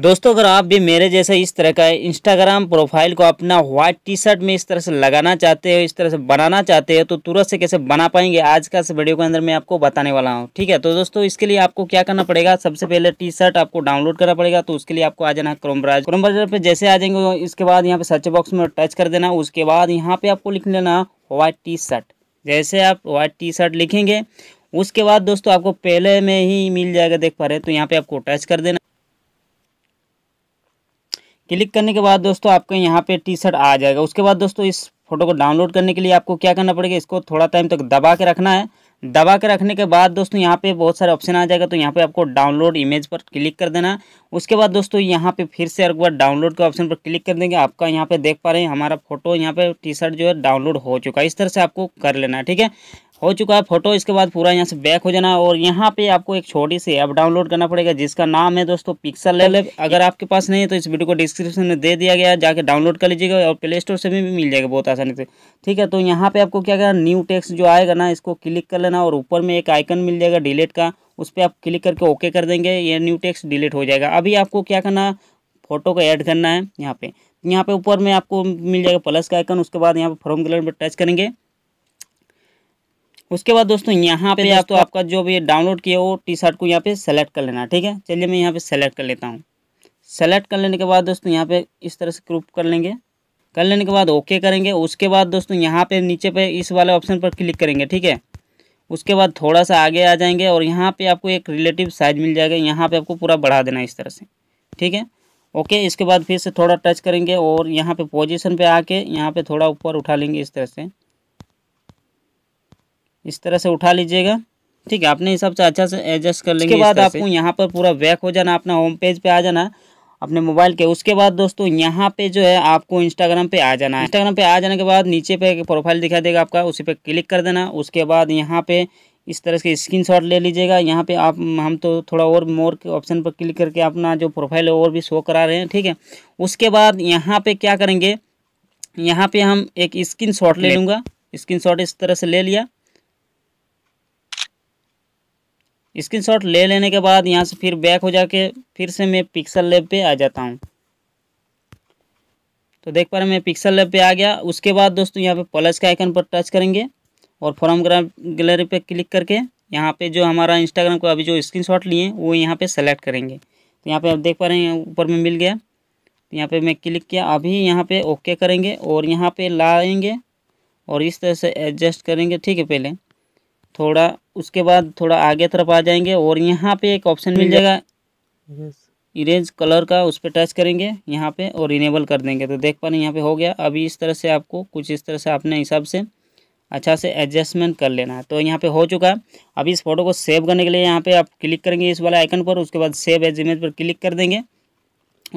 दोस्तों अगर आप भी मेरे जैसे इस तरह का इंस्टाग्राम प्रोफाइल को अपना व्हाइट टी शर्ट में इस तरह से लगाना चाहते हो इस तरह से बनाना चाहते हो तो तुरंत से कैसे बना पाएंगे आज का इस वीडियो के अंदर मैं आपको बताने वाला हूँ ठीक है तो दोस्तों इसके लिए आपको क्या करना पड़ेगा सबसे पहले टी शर्ट आपको डाउनलोड करना पड़ेगा तो उसके लिए आपको आ जाना है क्रोम ब्राउजर क्रोम ब्राउजर पर जैसे आ जाएंगे इसके बाद यहाँ पे सर्च बॉक्स में टच कर देना उसके बाद यहाँ पे आपको लिख लेना व्हाइट टी शर्ट जैसे आप व्हाइट टी शर्ट लिखेंगे उसके बाद दोस्तों आपको पहले में ही मिल जाएगा देख पा रहे तो यहाँ पे आपको टच कर देना क्लिक करने के बाद दोस्तों आपके यहाँ पे टी शर्ट आ जाएगा उसके बाद दोस्तों इस फोटो को डाउनलोड करने के लिए आपको क्या करना पड़ेगा इसको थोड़ा टाइम तक दबा के रखना है दबा के रखने के बाद दोस्तों यहाँ पे बहुत सारे ऑप्शन आ जाएगा तो यहाँ पे आपको डाउनलोड इमेज पर क्लिक कर देना उसके बाद दोस्तों यहाँ पे फिर से एक बार डाउनलोड के ऑप्शन पर क्लिक कर देंगे आपका यहाँ पे देख पा रहे हैं हमारा फोटो यहाँ पे टी शर्ट जो है डाउनलोड हो चुका है इस तरह से आपको कर लेना है ठीक है हो चुका है फोटो इसके बाद पूरा यहाँ से बैक हो जाना और यहाँ पे आपको एक छोटी सी ऐप डाउनलोड करना पड़ेगा जिसका नाम है दोस्तों पिक्सल ले अगर आपके पास नहीं है तो इस वीडियो को डिस्क्रिप्शन में दे दिया गया है जाके डाउनलोड कर लीजिएगा और प्ले स्टोर से भी मिल जाएगा बहुत आसानी से ठीक है तो यहाँ पर आपको क्या करना न्यू टेक्स्ट जो आएगा ना इसको क्लिक कर लेना और ऊपर में एक आइकन मिल जाएगा डिलीट का उस पर आप क्लिक करके ओके कर देंगे ये न्यू टेक्स्ट डिलीट हो जाएगा अभी आपको क्या करना फोटो को ऐड करना है यहाँ पे यहाँ पे ऊपर में आपको मिल जाएगा प्लस का आइकन उसके बाद यहाँ पे फॉर्म कलर पर टच करेंगे उसके बाद दोस्तों यहाँ पे तो आप तो आपका जो भी डाउनलोड किया वो टी शर्ट को यहाँ पे सेलेक्ट कर लेना ठीक है चलिए मैं यहाँ पे सेलेक्ट कर लेता हूँ सेलेक्ट कर लेने के बाद दोस्तों यहाँ पे इस तरह से क्रूप कर लेंगे कर लेने के बाद ओके करेंगे उसके बाद दोस्तों यहाँ पे नीचे पे इस वाले ऑप्शन पर क्लिक करेंगे ठीक है उसके बाद थोड़ा सा आगे आ जाएंगे और यहाँ पर आपको एक रिलेटिव साइज मिल जाएगा यहाँ पर आपको पूरा बढ़ा देना इस तरह से ठीक है ओके इसके बाद फिर से थोड़ा टच करेंगे और यहाँ पर पोजिशन पर आके यहाँ पर थोड़ा ऊपर उठा लेंगे इस तरह से इस तरह से उठा लीजिएगा ठीक है आपने हिसाब से अच्छा से एडजस्ट कर लेंगे उसके बाद आपको यहाँ पर पूरा वैक हो जाना अपना होम पेज पे आ जाना अपने मोबाइल के उसके बाद दोस्तों यहाँ पे जो है आपको इंस्टाग्राम पे आ जाना है इंस्टाग्राम पे आ जाने के बाद नीचे पे एक प्रोफाइल दिखाई देगा आपका उसी पे क्लिक कर देना उसके बाद यहाँ पे इस तरह से स्क्रीन शॉट ले लीजिएगा यहाँ पे आप हम तो थोड़ा और मोर के ऑप्शन पर क्लिक करके अपना जो प्रोफाइल है और भी शो करा रहे हैं ठीक है उसके बाद यहाँ पर क्या करेंगे यहाँ पर हम एक स्क्रीन शॉट ले लूँगा स्क्रीन शॉट इस तरह से ले लिया स्क्रीनशॉट ले लेने के बाद यहाँ से फिर बैक हो जाके फिर से मैं पिक्सल लेब पे आ जाता हूँ तो देख पा रहे मैं पिक्सल लेब पे आ गया उसके बाद दोस्तों यहाँ पे प्लस के आइकन पर टच करेंगे और फॉर्म गैलरी पे क्लिक करके यहाँ पे जो हमारा इंस्टाग्राम को अभी जो शॉट लिए वो यहाँ पर सेलेक्ट करेंगे तो यहाँ पर आप देख पा रहे हैं ऊपर में मिल गया तो यहाँ पर मैं क्लिक किया अभी यहाँ पर ओके करेंगे और यहाँ पर लाएँगे और इस तरह से एडजस्ट करेंगे ठीक है पहले थोड़ा उसके बाद थोड़ा आगे तरफ आ जाएंगे और यहाँ पे एक ऑप्शन मिल जाएगा इरेज कलर का उस पर टच करेंगे यहाँ पे और इनेबल कर देंगे तो देख पा रहे यहाँ पे हो गया अभी इस तरह से आपको कुछ इस तरह से अपने हिसाब से अच्छा से एडजस्टमेंट कर लेना है तो यहाँ पे हो चुका है अभी इस फोटो को सेव करने के लिए यहाँ पे आप क्लिक करेंगे इस वाला आइकन पर उसके बाद सेव एज इमेज पर क्लिक कर देंगे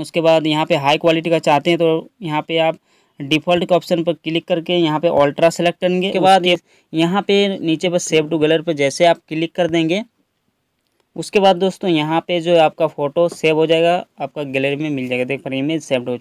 उसके बाद यहाँ पे हाई क्वालिटी का चाहते हैं तो यहाँ पे आप डिफ़ॉल्ट के ऑप्शन पर क्लिक करके यहाँ पे अल्ट्रा सेलेक्ट करेंगे उसके बाद यहाँ पे नीचे पर सेव टू गैलरी पर जैसे आप क्लिक कर देंगे उसके बाद दोस्तों यहाँ पे जो आपका फ़ोटो सेव हो जाएगा आपका गैलरी में मिल जाएगा देख पर इमेज सेव्ड हो